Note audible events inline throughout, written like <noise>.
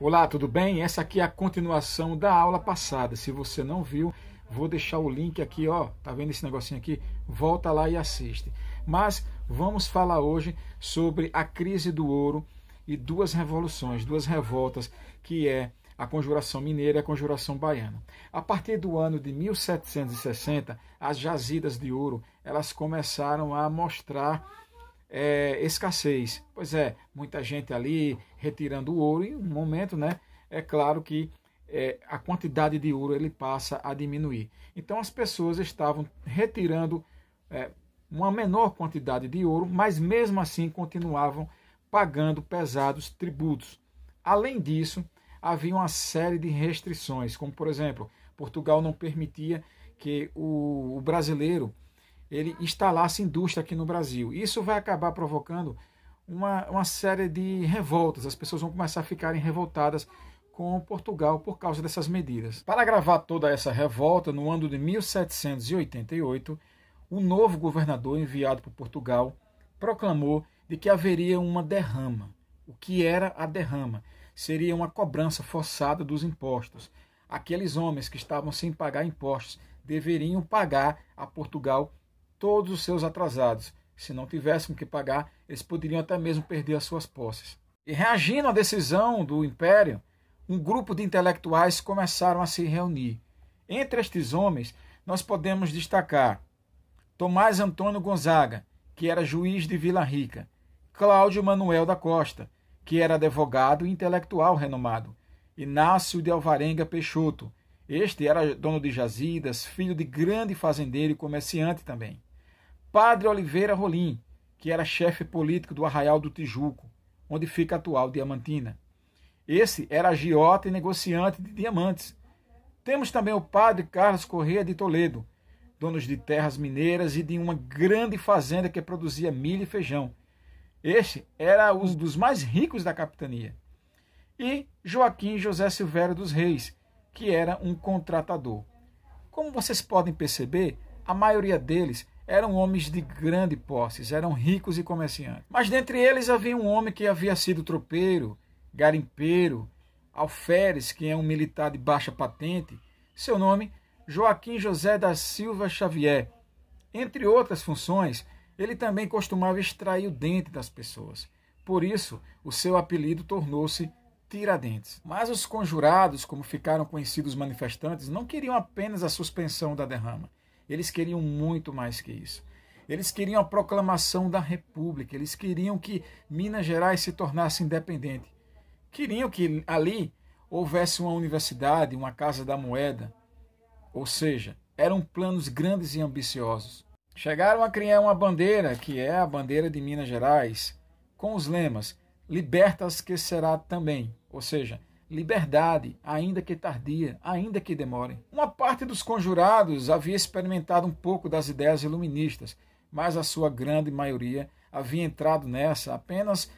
Olá, tudo bem? Essa aqui é a continuação da aula passada. Se você não viu, vou deixar o link aqui, ó. Tá vendo esse negocinho aqui? Volta lá e assiste. Mas vamos falar hoje sobre a crise do ouro e duas revoluções, duas revoltas, que é a Conjuração Mineira e a Conjuração Baiana. A partir do ano de 1760, as jazidas de ouro, elas começaram a mostrar é, escassez. Pois é, muita gente ali retirando o ouro em um momento, né? É claro que é, a quantidade de ouro ele passa a diminuir. Então as pessoas estavam retirando é, uma menor quantidade de ouro, mas mesmo assim continuavam pagando pesados tributos. Além disso, havia uma série de restrições, como por exemplo, Portugal não permitia que o, o brasileiro ele instalasse indústria aqui no Brasil. Isso vai acabar provocando uma, uma série de revoltas. As pessoas vão começar a ficarem revoltadas com Portugal por causa dessas medidas. Para gravar toda essa revolta, no ano de 1788, um novo governador enviado por Portugal proclamou de que haveria uma derrama. O que era a derrama? Seria uma cobrança forçada dos impostos. Aqueles homens que estavam sem pagar impostos deveriam pagar a Portugal todos os seus atrasados. Se não tivessem que pagar, eles poderiam até mesmo perder as suas posses. E reagindo à decisão do império, um grupo de intelectuais começaram a se reunir. Entre estes homens, nós podemos destacar Tomás Antônio Gonzaga, que era juiz de Vila Rica, Cláudio Manuel da Costa, que era advogado e intelectual renomado, Inácio de Alvarenga Peixoto. Este era dono de jazidas, filho de grande fazendeiro e comerciante também. Padre Oliveira Rolim, que era chefe político do Arraial do Tijuco, onde fica a atual Diamantina. Esse era agiota e negociante de diamantes. Temos também o padre Carlos Corrêa de Toledo, donos de terras mineiras e de uma grande fazenda que produzia milho e feijão. Este era um dos mais ricos da capitania. E Joaquim José Silvério dos Reis, que era um contratador. Como vocês podem perceber, a maioria deles eram homens de grande posses, eram ricos e comerciantes. Mas dentre eles havia um homem que havia sido tropeiro, garimpeiro, alferes, que é um militar de baixa patente, seu nome Joaquim José da Silva Xavier. Entre outras funções, ele também costumava extrair o dente das pessoas. Por isso, o seu apelido tornou-se Tiradentes. Mas os conjurados, como ficaram conhecidos os manifestantes, não queriam apenas a suspensão da derrama. Eles queriam muito mais que isso. Eles queriam a proclamação da República, eles queriam que Minas Gerais se tornasse independente. Queriam que ali houvesse uma universidade, uma casa da moeda. Ou seja, eram planos grandes e ambiciosos. Chegaram a criar uma bandeira, que é a bandeira de Minas Gerais, com os lemas: libertas que será também. Ou seja, liberdade, ainda que tardia, ainda que demore. Uma parte dos conjurados havia experimentado um pouco das ideias iluministas, mas a sua grande maioria havia entrado nessa apenas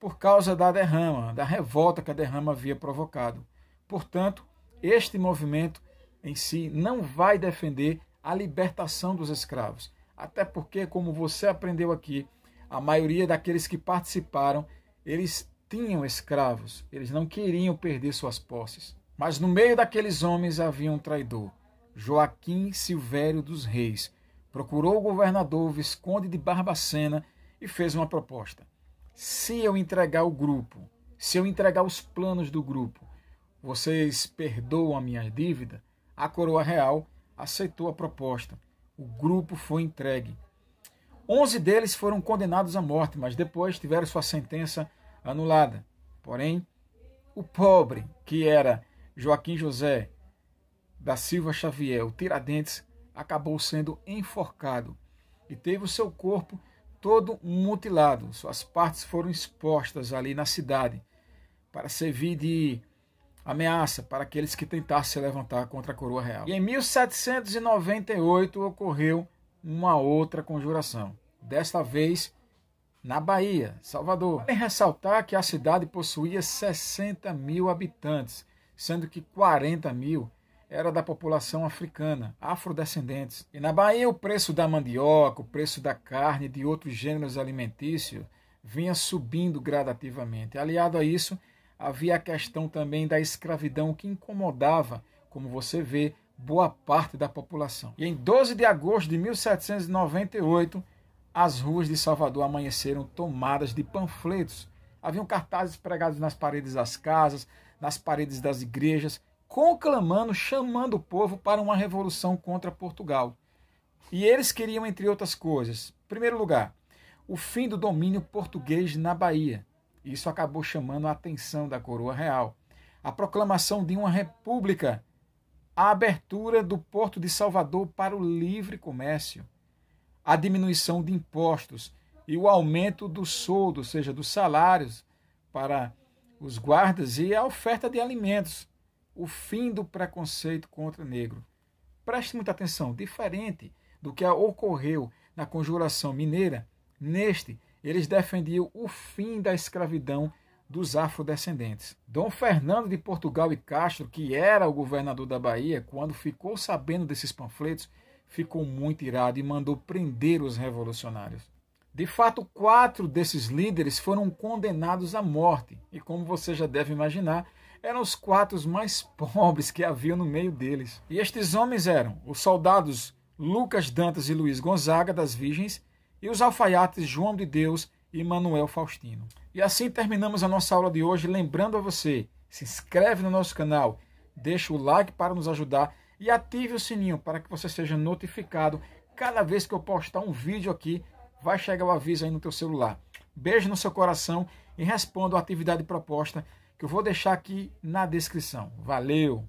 por causa da derrama, da revolta que a derrama havia provocado. Portanto, este movimento em si não vai defender a libertação dos escravos, até porque, como você aprendeu aqui, a maioria daqueles que participaram, eles tinham escravos, eles não queriam perder suas posses. Mas no meio daqueles homens havia um traidor, Joaquim Silvério dos Reis. Procurou o governador Visconde de Barbacena e fez uma proposta. Se eu entregar o grupo, se eu entregar os planos do grupo, vocês perdoam a minha dívida? A coroa real aceitou a proposta. O grupo foi entregue. Onze deles foram condenados à morte, mas depois tiveram sua sentença anulada. Porém, o pobre que era Joaquim José da Silva Xavier, o Tiradentes, acabou sendo enforcado e teve o seu corpo todo mutilado. Suas partes foram expostas ali na cidade para servir de ameaça para aqueles que tentassem se levantar contra a coroa real. E em 1798 ocorreu uma outra conjuração. Desta vez, na Bahia, Salvador. Vale ressaltar que a cidade possuía 60 mil habitantes, sendo que 40 mil era da população africana, afrodescendentes. E na Bahia, o preço da mandioca, o preço da carne e de outros gêneros alimentícios vinha subindo gradativamente. Aliado a isso, havia a questão também da escravidão que incomodava, como você vê, boa parte da população. E em 12 de agosto de 1798, as ruas de Salvador amanheceram tomadas de panfletos. Haviam cartazes pregados nas paredes das casas, nas paredes das igrejas, conclamando, chamando o povo para uma revolução contra Portugal. E eles queriam, entre outras coisas, em primeiro lugar, o fim do domínio português na Bahia. Isso acabou chamando a atenção da coroa real. A proclamação de uma república, a abertura do porto de Salvador para o livre comércio, a diminuição de impostos e o aumento do soldo, ou seja, dos salários para os guardas e a oferta de alimentos, o fim do preconceito contra negro. Preste muita atenção, diferente do que ocorreu na conjuração mineira, neste eles defendiam o fim da escravidão dos afrodescendentes. Dom Fernando de Portugal e Castro, que era o governador da Bahia, quando ficou sabendo desses panfletos, ficou muito irado e mandou prender os revolucionários. De fato, quatro desses líderes foram condenados à morte, e como você já deve imaginar, eram os quatro mais <laughs> pobres que havia no meio deles. E estes homens eram os soldados Lucas Dantas e Luiz Gonzaga das Virgens e os alfaiates João de Deus e Manuel Faustino. E assim terminamos a nossa aula de hoje, lembrando a você, se inscreve no nosso canal, deixa o like para nos ajudar e ative o sininho para que você seja notificado cada vez que eu postar um vídeo aqui, vai chegar o aviso aí no teu celular. Beijo no seu coração e responda a atividade proposta que eu vou deixar aqui na descrição. Valeu!